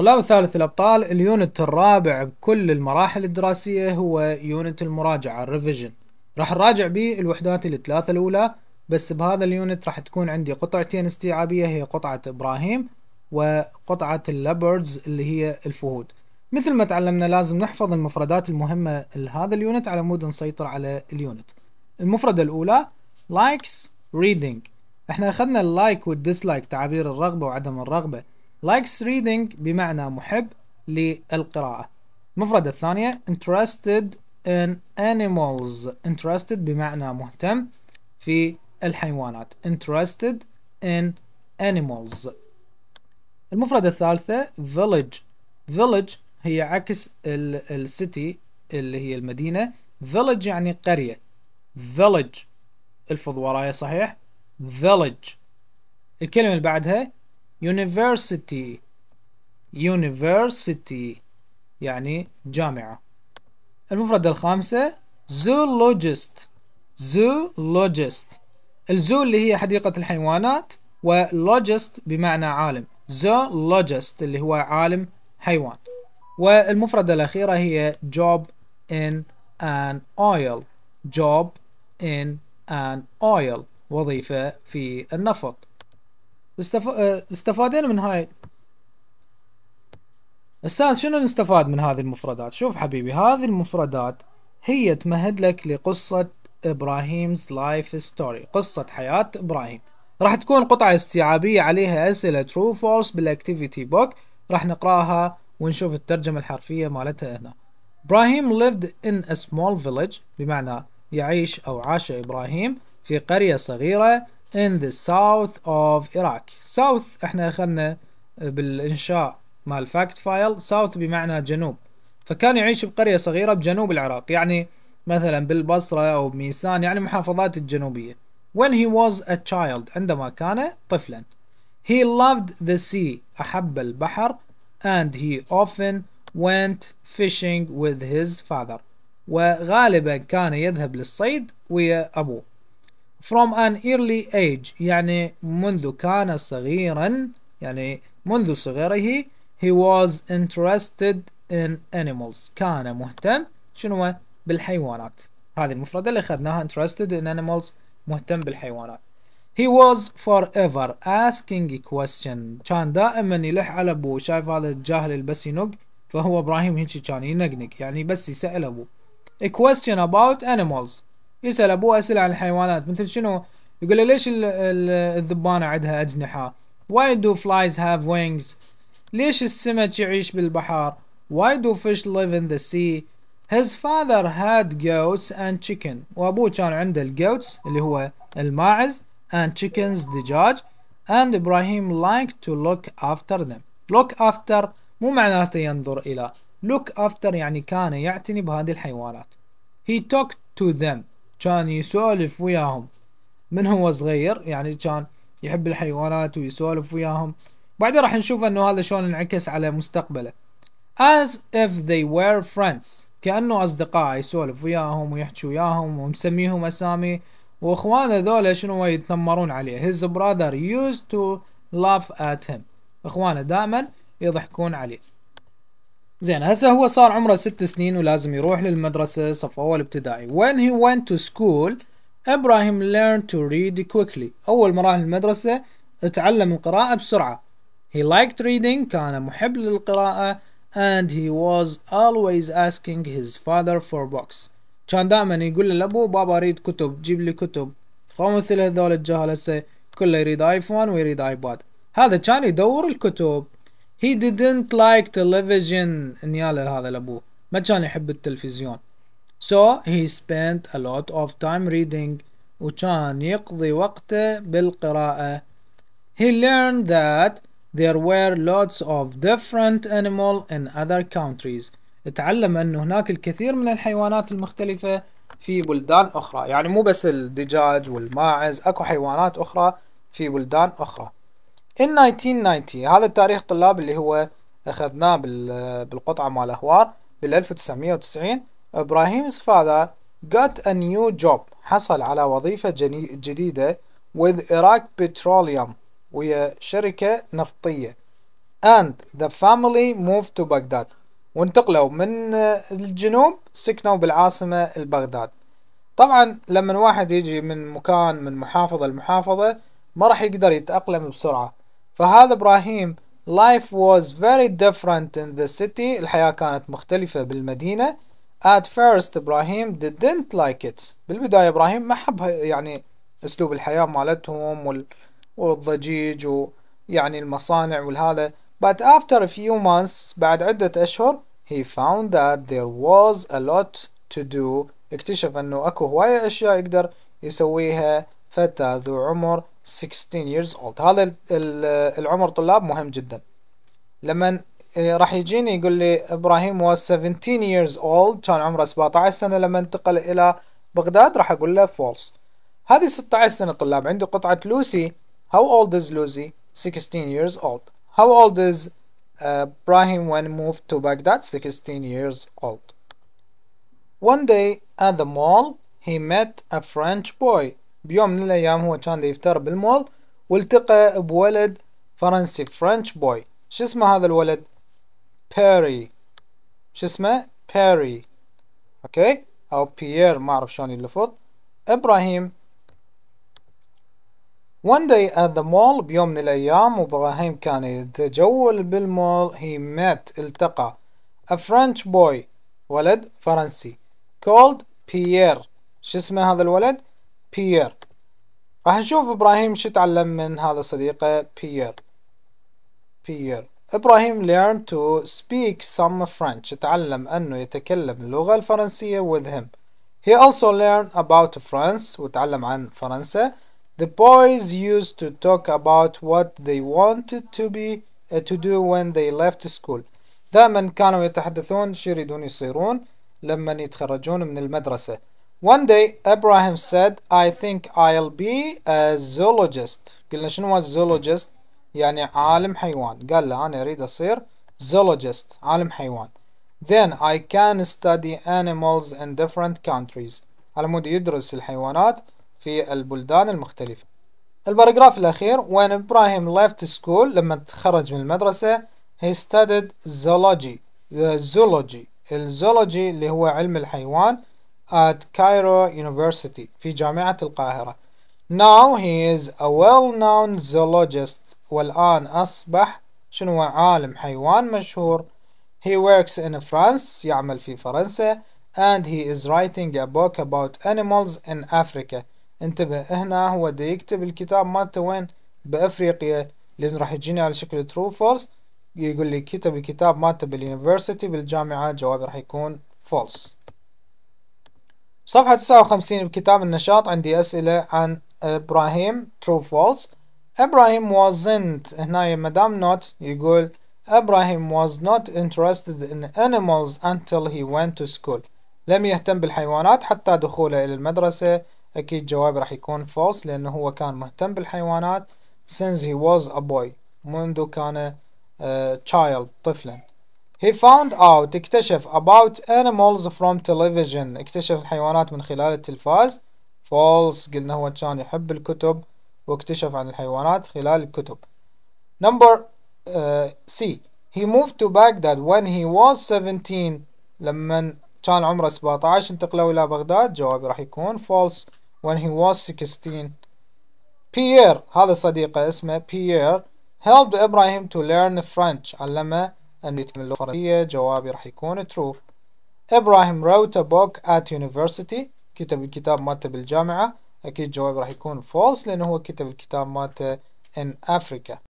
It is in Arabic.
طلاب ثالث الأبطال اليونت الرابع بكل المراحل الدراسية هو يونت المراجعة الريفيجن راح نراجع به الوحدات الثلاثة الأولى بس بهذا اليونت راح تكون عندي قطعتين استيعابية هي قطعة إبراهيم وقطعة اللابوردز اللي هي الفهود مثل ما تعلمنا لازم نحفظ المفردات المهمة لهذا اليونت على مود نسيطر على اليونت المفردة الأولى likes reading احنا أخذنا اللايك والديسلايك تعابير الرغبة وعدم الرغبة likes reading بمعنى محب للقراءة المفردة الثانية interested in animals interested بمعنى مهتم في الحيوانات interested in animals المفردة الثالثة village village هي عكس ال city اللي هي المدينة village يعني قرية village الفض صحيح village الكلمة اللي بعدها university university يعني جامعة المفردة الخامسة zoologist zoologist الزو اللي هي حديقة الحيوانات ولوجست بمعنى عالم zoologist اللي هو عالم حيوان والمفردة الأخيرة هي job in an oil job in an oil وظيفة في النفط واستف... آه، استفادينا من هاي استاذ شنو نستفاد من هذه المفردات شوف حبيبي هذه المفردات هي تمهد لك لقصة إبراهيم's لايف ستوري قصة حياة إبراهيم راح تكون قطعة استيعابية عليها أسئلة true false بالأكتيفيتي بوك راح نقراها ونشوف الترجمة الحرفية مالتها هنا إبراهيم lived in a small village بمعنى يعيش أو عاش إبراهيم في قرية صغيرة in the south of Iraq south احنا اخذنا بالانشاء مال fact file south بمعنى جنوب فكان يعيش بقرية صغيرة بجنوب العراق يعني مثلا بالبصرة أو بميسان يعني محافظات الجنوبية when he was a child عندما كان طفلا he loved the sea أحب البحر and he often went fishing with his father وغالبا كان يذهب للصيد ويا أبوه from an early age يعني منذ كان صغيرا يعني منذ صغره he was interested in animals كان مهتم شنو بالحيوانات هذه المفردة اللي أخذناها interested in animals مهتم بالحيوانات he was forever asking question كان دائما يلح على أبوه شايف هذا الجاهل البس ينق فهو إبراهيم هيك كان ينقنق يعني بس يسأل أبوه a question about animals يسأل أبوه أسئلة عن الحيوانات مثل شنو يقول له ليش الذبانة عندها أجنحة Why do flies have wings ليش السمك يعيش بالبحر Why do fish live in the sea His father had goats and chicken وأبوه كان عنده الجوتس اللي هو الماعز and chickens دجاج and Ibrahim liked to look after them look after مو معناته ينظر إلى look after يعني كان يعتني بهذه الحيوانات he talked to them كان يسولف وياهم من هو صغير يعني كان يحب الحيوانات ويسولف وياهم بعدين راح نشوف انه هذا شلون انعكس على مستقبله as if they were friends كأنه أصدقاء يسولف وياهم ويحكي وياهم ومسميهم أسامي وإخوانه ذولا شنو يتنمرون عليه his brother used to laugh at him إخوانه دائما يضحكون عليه زين هسه هو صار عمره ست سنين ولازم يروح للمدرسة صف أول ابتدائي when he went to school إبراهيم learned to read quickly أول ما راح المدرسة تعلم القراءة بسرعة he liked reading كان محب للقراءة and he was always asking his father for books كان دائما يقول لأبوه بابا أريد كتب جيب لي كتب خو مثل هذول الجهال هسه كله يريد ايفون ويريد ايباد هذا كان يدور الكتب He didn't like television نيال هذا لابوه ما كان يحب التلفزيون So he spent a lot of time reading وكان يقضي وقته بالقراءة He learned that there were lots of different animal in other countries تعلم أن هناك الكثير من الحيوانات المختلفة في بلدان أخرى يعني مو بس الدجاج والماعز أكو حيوانات أخرى في بلدان أخرى in 1990 هذا التاريخ طلاب اللي هو اخذناه بالقطعة مال اهوار بال 1990 ابراهيم's father got a new job حصل على وظيفة جديدة with Iraq Petroleum ويا شركة نفطية and the family moved to بغداد وانتقلوا من الجنوب سكنوا بالعاصمة البغداد طبعا لما واحد يجي من مكان من محافظة لمحافظة ما راح يقدر يتأقلم بسرعة فهذا ابراهيم life was very different in the city الحياة كانت مختلفة بالمدينة at first ابراهيم didn't like it بالبداية ابراهيم ما حب يعني اسلوب الحياة مالتهم وال... والضجيج ويعني المصانع والهذا but after a few months بعد عدة اشهر he found that there was a lot to do اكتشف انه اكو هواية اشياء يقدر يسويها فتى ذو عمر 16 years old هذا العمر طلاب مهم جدا لما راح يجيني يقول لي ابراهيم was 17 years old كان عمره 17 سنه لما انتقل الى بغداد راح اقول له false هذه 16 سنه طلاب عندي قطعه لوسي how old is Lucy 16 years old how old is uh, Ibrahim when moved to Baghdad 16 years old one day at the mall he met a French boy بيوم من الأيام هو كان يفتر بالمول والتقى بولد فرنسي فرنش بوي شو اسمه هذا الولد بيري شو اسمه بيري اوكي او بيير ما اعرف شلون يلفظ ابراهيم One day at the mall بيوم من الأيام وإبراهيم كان يتجول بالمول he met التقى a French boy ولد فرنسي called Pierre شو اسمه هذا الولد بيير راح نشوف ابراهيم شو تعلم من هذا صديقه بيير بيير ابراهيم learned to speak some French تعلم انه يتكلم اللغة الفرنسية with him he also learned about France وتعلم عن فرنسا the boys used to talk about what they wanted to be uh, to do when they left school دائما كانوا يتحدثون شو يريدون يصيرون لما يتخرجون من المدرسة One day Abraham said I think I'll be a zoologist قلنا شنو هو zoologist يعني عالم حيوان قال له أنا أريد أصير zoologist عالم حيوان then I can study animals in different countries على مود يدرس الحيوانات في البلدان المختلفة الباراجراف الأخير when Abraham left school لما تخرج من المدرسة he studied zoology the zoology الزولوجي اللي هو علم الحيوان at Cairo University في جامعة القاهرة. Now he is a well-known zoologist والآن أصبح شنو عالم حيوان مشهور. He works in France يعمل في فرنسا and he is writing a book about animals in Africa. انتبه هنا هو دا يكتب الكتاب مالته وين بأفريقيا لأن راح يجيني على شكل true false يقول لي كتب الكتاب مالته باليونيفرسيتي بالجامعة جوابي راح يكون false. صفحة 59 بكتاب النشاط عندي أسئلة عن إبراهيم true false إبراهيم wasn't هنا مدام نوت يقول إبراهيم was not interested in animals until he went to school لم يهتم بالحيوانات حتى دخوله إلى المدرسة أكيد جواب راح يكون false لأنه هو كان مهتم بالحيوانات since he was a boy منذ كان uh, child طفلا He found out اكتشف about animals from television اكتشف الحيوانات من خلال التلفاز false قلنا هو كان يحب الكتب واكتشف عن الحيوانات خلال الكتب number uh, C he moved to Baghdad when he was 17 لما كان عمره 17 انتقلوا إلى بغداد جوابي راح يكون false when he was 16 Pierre هذا صديقه اسمه Pierre helped Ibrahim to learn French علمه اللغة الفرنسية جوابي راح يكون true إبراهيم wrote a book at university كتب الكتاب مالته بالجامعة أكيد جوابي راح يكون false لأنه هو كتب الكتاب مالته in Africa